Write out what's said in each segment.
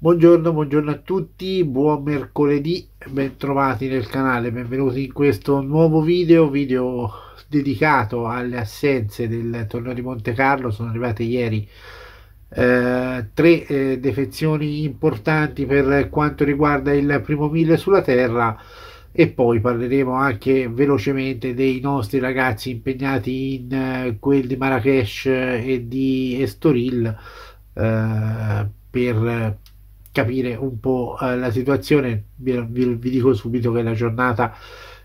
Buongiorno, buongiorno a tutti, buon mercoledì, bentrovati nel canale, benvenuti in questo nuovo video, video dedicato alle assenze del torneo di Monte Carlo, sono arrivate ieri eh, tre eh, defezioni importanti per quanto riguarda il primo mille sulla terra e poi parleremo anche velocemente dei nostri ragazzi impegnati in eh, quel di Marrakesh eh, e di Estoril eh, per capire un po' eh, la situazione. Vi, vi, vi, dico subito che la giornata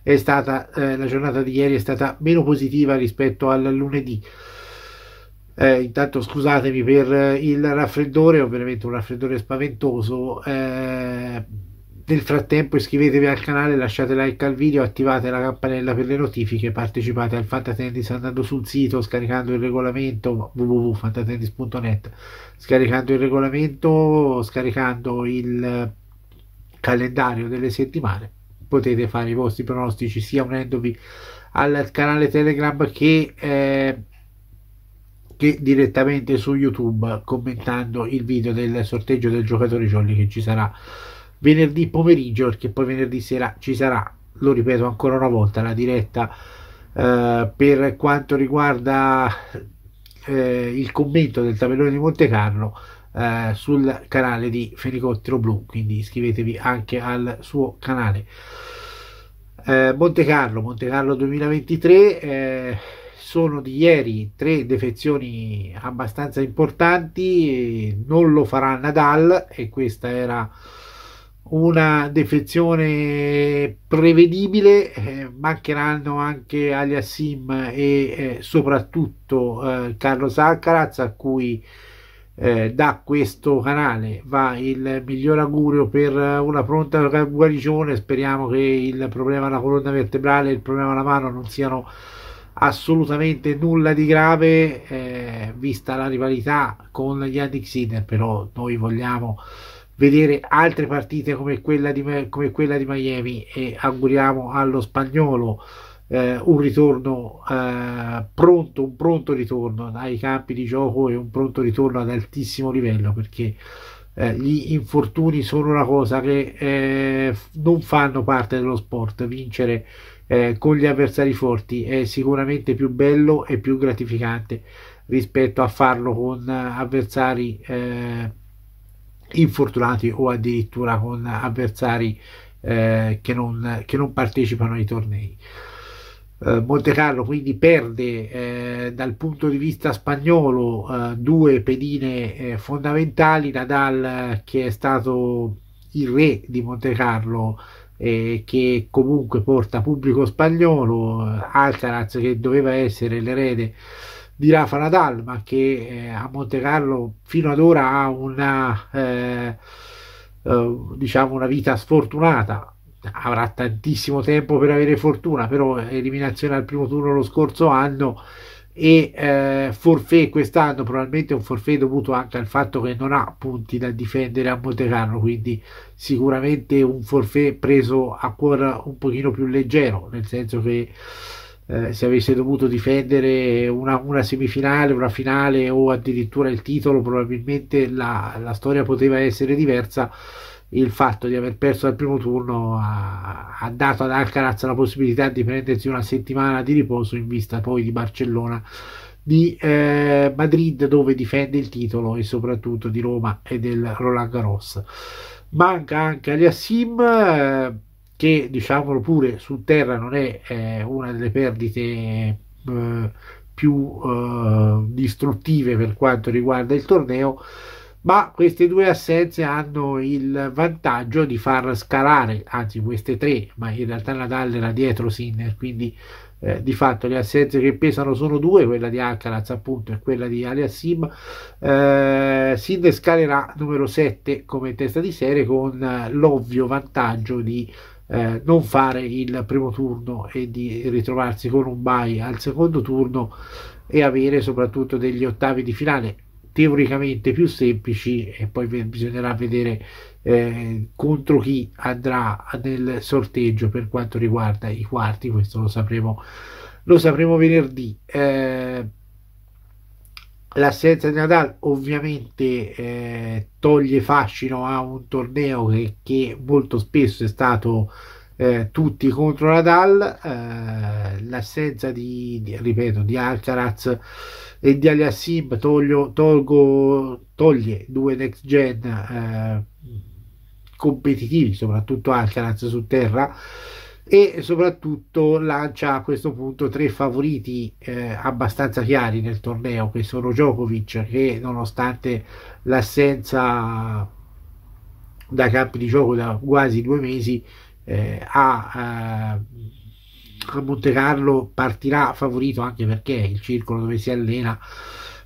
è stata eh, la giornata di ieri è stata meno positiva rispetto al lunedì. Eh, intanto scusatemi per il raffreddore, ovviamente un raffreddore spaventoso eh, nel frattempo iscrivetevi al canale, lasciate like al video, attivate la campanella per le notifiche, partecipate al Fantatennis andando sul sito, scaricando il regolamento www.fantatennis.net, scaricando il regolamento, scaricando il calendario delle settimane, potete fare i vostri pronostici sia unendovi al canale Telegram che... Eh, direttamente su YouTube commentando il video del sorteggio del giocatore Jolly che ci sarà venerdì pomeriggio, perché poi venerdì sera ci sarà, lo ripeto ancora una volta, la diretta eh, per quanto riguarda eh, il commento del tabellone di Monte Carlo eh, sul canale di Fenicottero Blu, quindi iscrivetevi anche al suo canale. Eh, Monte Carlo, Monte Carlo 2023, eh, sono di ieri tre defezioni abbastanza importanti, non lo farà Nadal e questa era una defezione prevedibile, eh, mancheranno anche Aliassim e eh, soprattutto eh, Carlos Alcaraz a cui eh, da questo canale va il miglior augurio per una pronta guarigione, speriamo che il problema alla colonna vertebrale e il problema alla mano non siano assolutamente nulla di grave eh, vista la rivalità con gli Yannick Sinner, però noi vogliamo vedere altre partite come quella di, come quella di Miami e auguriamo allo spagnolo eh, un ritorno eh, pronto, un pronto ritorno ai campi di gioco e un pronto ritorno ad altissimo livello perché eh, gli infortuni sono una cosa che eh, non fanno parte dello sport, vincere eh, con gli avversari forti è sicuramente più bello e più gratificante rispetto a farlo con eh, avversari infortunati o addirittura con avversari eh, che, non, che, non, partecipano ai tornei. Eh, Monte Carlo quindi perde eh, dal punto di vista spagnolo eh, due pedine eh, fondamentali, Nadal che è stato il re di Monte Carlo che comunque porta pubblico spagnolo, Alcaraz che doveva essere l'erede di Rafa Nadal, ma che eh, a Monte Carlo fino ad ora ha una, eh, eh, diciamo una vita sfortunata. Avrà tantissimo tempo per avere fortuna, però eliminazione al primo turno lo scorso anno e eh, forfè quest'anno, probabilmente un forfè dovuto anche al fatto che non ha punti da difendere a Monte Carlo, quindi sicuramente un forfè preso a cuore un pochino più leggero, nel senso che eh, se avesse dovuto difendere una, una, semifinale, una finale o addirittura il titolo, probabilmente la, la, storia poteva essere diversa. Il fatto di aver perso al primo turno ha, ha, dato ad Alcaraz la possibilità di prendersi una settimana di riposo in vista poi di Barcellona, di eh, Madrid dove difende il titolo e soprattutto di Roma e del Roland Garros. Manca anche Aliassim. Eh, che diciamolo pure su terra non è eh, una delle perdite eh, più eh, distruttive per quanto riguarda il torneo ma queste due assenze hanno il vantaggio di far scalare anzi queste tre ma in realtà Nadal era dietro Sinner quindi eh, di fatto le assenze che pesano sono due, quella di Alcaraz appunto e quella di Aliassim. Eh, Sinner scalerà numero 7 come testa di serie con eh, l'ovvio vantaggio di eh, non fare il primo turno e di ritrovarsi con un bye al secondo turno e avere soprattutto degli ottavi di finale teoricamente più semplici e poi bisognerà vedere eh, contro chi andrà nel sorteggio per quanto riguarda i quarti questo lo sapremo lo sapremo venerdì eh, l'assenza di Nadal ovviamente eh, toglie fascino a un torneo che, che molto spesso è stato eh, tutti contro Nadal eh, l'assenza di, di, ripeto di Alcaraz e di Aliassim toglio, tolgo, toglie due next gen eh, competitivi soprattutto Alcaraz su terra e soprattutto lancia a questo punto tre favoriti eh, abbastanza chiari nel torneo che sono Djokovic che nonostante l'assenza da campi di gioco da quasi due mesi eh, a, eh, a Monte Carlo partirà favorito anche perché è il circolo dove si allena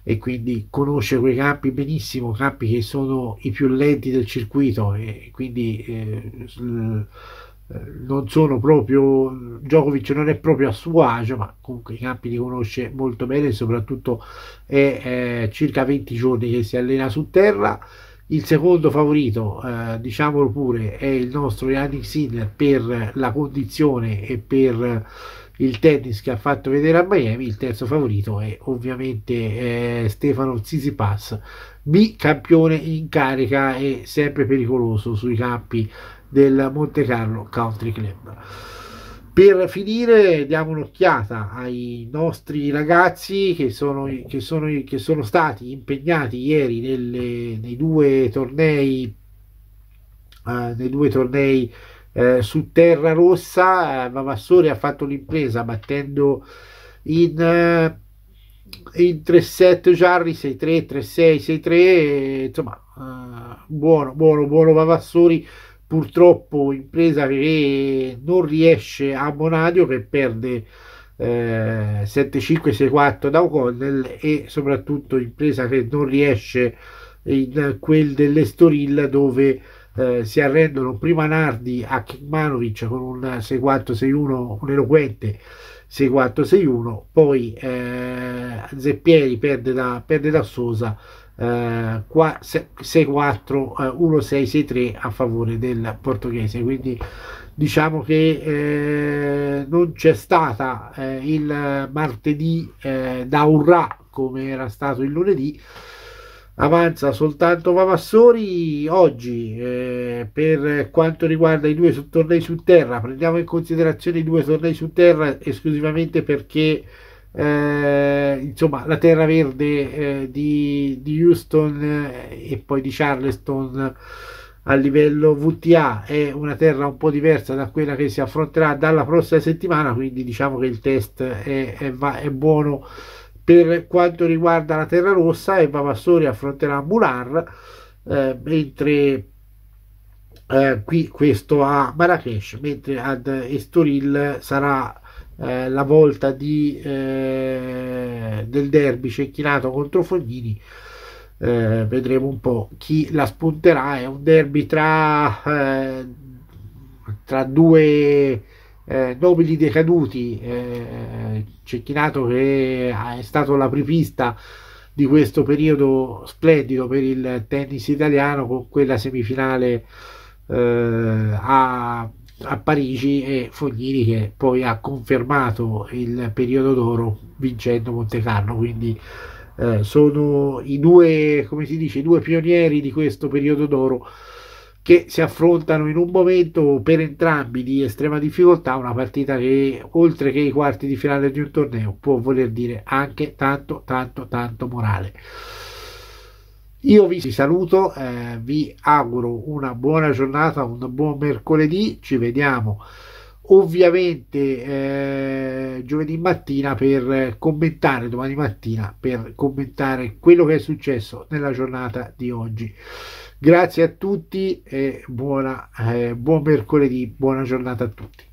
e quindi conosce quei campi benissimo, campi che sono i più lenti del circuito e quindi eh, eh, non sono proprio Djokovic non è proprio a suo agio ma comunque i campi li conosce molto bene soprattutto è eh, circa 20 giorni che si allena su terra il secondo favorito eh, diciamolo pure è il nostro Yannick Sinner per la condizione e per il tennis che ha fatto vedere a Miami, il terzo favorito è ovviamente eh, Stefano Tsitsipas, bicampione in carica e sempre pericoloso sui campi del Monte Carlo Country Club. Per finire diamo un'occhiata ai nostri ragazzi che sono, che sono, che sono stati impegnati ieri nelle, nei due tornei, eh, nei due tornei eh, su terra rossa eh, Vavassori ha fatto l'impresa battendo in, eh, in 3-7 Giarri 6-3, 3-6, 6-3 insomma eh, buono, buono, buono Vavassori purtroppo impresa che non riesce a Monadio che perde eh, 7-5-6-4 da O'Connell e soprattutto impresa che non riesce in quel dell'Estoril dove eh, si arrendono prima Nardi a Kikmanovic con un 6-4-6-1, un eloquente 6-4-6-1, poi eh, Zeppieri perde da, perde da Sosa eh, 6-4-1-6-6-3 eh, a favore del portoghese, quindi diciamo che eh, non c'è stata eh, il martedì eh, da urrà come era stato il lunedì avanza soltanto Vavassori oggi eh, per quanto riguarda i due tornei su terra prendiamo in considerazione i due tornei su terra esclusivamente perché eh, insomma la terra verde eh, di, di, Houston eh, e poi di Charleston a livello VTA è una terra un po' diversa da quella che si affronterà dalla prossima settimana quindi diciamo che il test è, è, è buono per quanto riguarda la Terra Rossa, Eva Vassori affronterà Mular, eh, mentre eh, qui questo a Marrakesh, mentre ad Estoril sarà eh, la volta di, eh, del derby cecchinato contro Fognini. Eh, vedremo un po' chi la spunterà. È un derby tra, eh, tra due eh, nobili decaduti, eh, Cecchinato che è stato l'apripista di questo periodo splendido per il tennis italiano con quella semifinale eh, a, a Parigi e Fognini che poi ha confermato il periodo d'oro vincendo Monte Carlo, quindi eh, sono i due, come si dice, i due pionieri di questo periodo d'oro che si affrontano in un momento per entrambi di estrema difficoltà, una partita che oltre che i quarti di finale di un torneo può voler dire anche tanto, tanto, tanto morale. Io vi saluto, eh, vi auguro una buona giornata, un buon mercoledì, ci vediamo ovviamente eh, giovedì mattina per commentare, domani mattina per commentare quello che è successo nella giornata di oggi. Grazie a tutti e buona, eh, buon mercoledì, buona giornata a tutti.